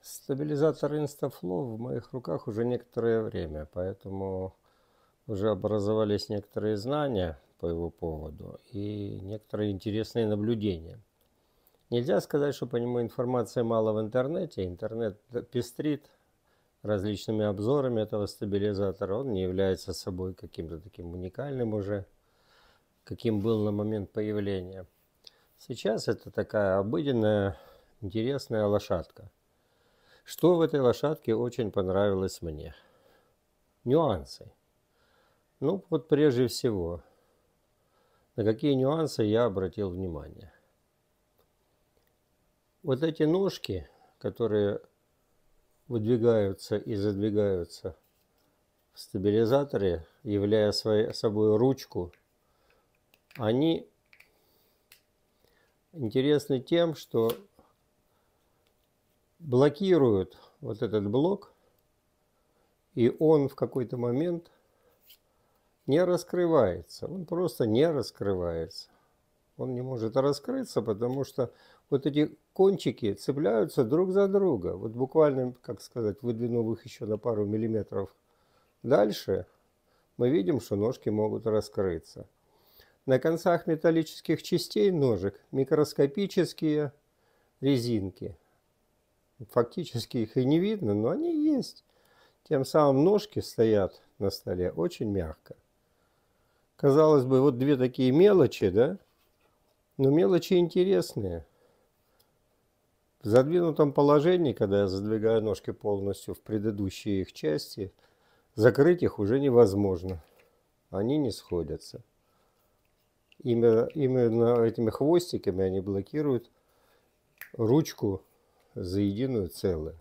Стабилизатор InstaFlow в моих руках уже некоторое время, поэтому уже образовались некоторые знания по его поводу и некоторые интересные наблюдения. Нельзя сказать, что по нему информации мало в интернете. Интернет пестрит различными обзорами этого стабилизатора. Он не является собой каким-то таким уникальным уже, каким был на момент появления. Сейчас это такая обыденная, интересная лошадка – что в этой лошадке очень понравилось мне? Нюансы. Ну, вот прежде всего, на какие нюансы я обратил внимание. Вот эти ножки, которые выдвигаются и задвигаются в стабилизаторе, являя своей, собой ручку, они интересны тем, что блокируют вот этот блок, и он в какой-то момент не раскрывается. Он просто не раскрывается. Он не может раскрыться, потому что вот эти кончики цепляются друг за друга. Вот буквально, как сказать, выдвинув их еще на пару миллиметров дальше, мы видим, что ножки могут раскрыться. На концах металлических частей ножек микроскопические резинки – Фактически их и не видно, но они есть. Тем самым ножки стоят на столе очень мягко. Казалось бы, вот две такие мелочи, да? Но мелочи интересные. В задвинутом положении, когда я задвигаю ножки полностью в предыдущие их части, закрыть их уже невозможно. Они не сходятся. Именно, именно этими хвостиками они блокируют ручку за единую целую.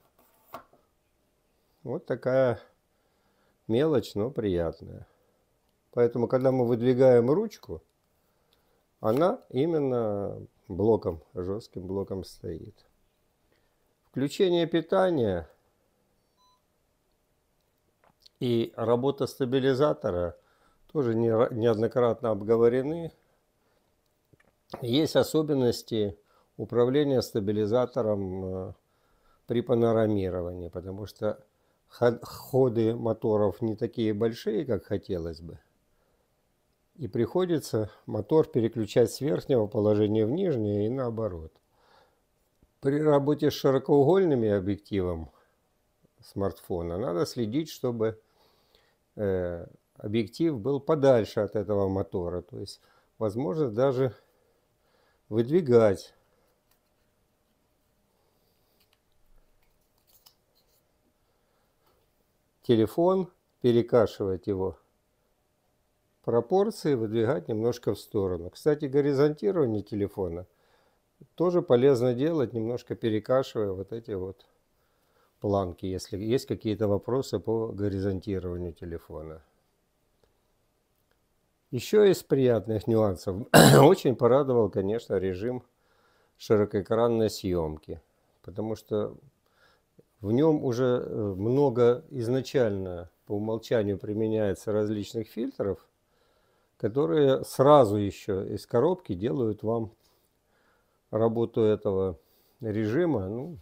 Вот такая мелочь, но приятная. Поэтому, когда мы выдвигаем ручку, она именно блоком, жестким блоком стоит. Включение питания и работа стабилизатора тоже неоднократно обговорены. Есть особенности управление стабилизатором э, при панорамировании, потому что ходы моторов не такие большие, как хотелось бы. И приходится мотор переключать с верхнего положения в нижнее и наоборот. При работе с широкоугольными объективом смартфона надо следить, чтобы э, объектив был подальше от этого мотора. То есть, возможно, даже выдвигать телефон, перекашивать его. Пропорции выдвигать немножко в сторону. Кстати, горизонтирование телефона тоже полезно делать, немножко перекашивая вот эти вот планки, если есть какие-то вопросы по горизонтированию телефона. Еще из приятных нюансов. Очень порадовал, конечно, режим широкоэкранной съемки, потому что в нем уже э, много изначально по умолчанию применяется различных фильтров, которые сразу еще из коробки делают вам работу этого режима, ну,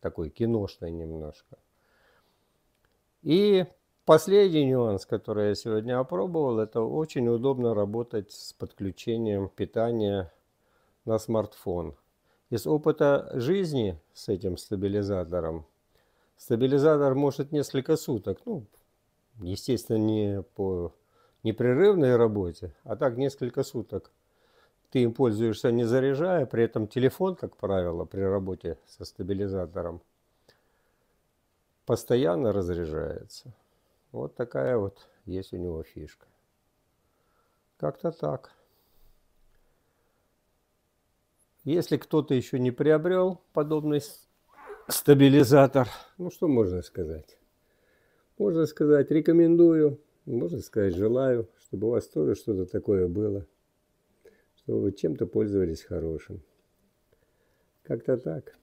такой киношной немножко. И последний нюанс, который я сегодня опробовал, это очень удобно работать с подключением питания на смартфон. Из опыта жизни с этим стабилизатором Стабилизатор может несколько суток, ну, естественно, не по непрерывной работе, а так несколько суток. Ты им пользуешься не заряжая, при этом телефон, как правило, при работе со стабилизатором постоянно разряжается. Вот такая вот есть у него фишка. Как-то так. Если кто-то еще не приобрел подобный стабилизатор. Ну, что можно сказать? Можно сказать, рекомендую, можно сказать, желаю, чтобы у вас тоже что-то такое было, чтобы вы чем-то пользовались хорошим. Как-то так.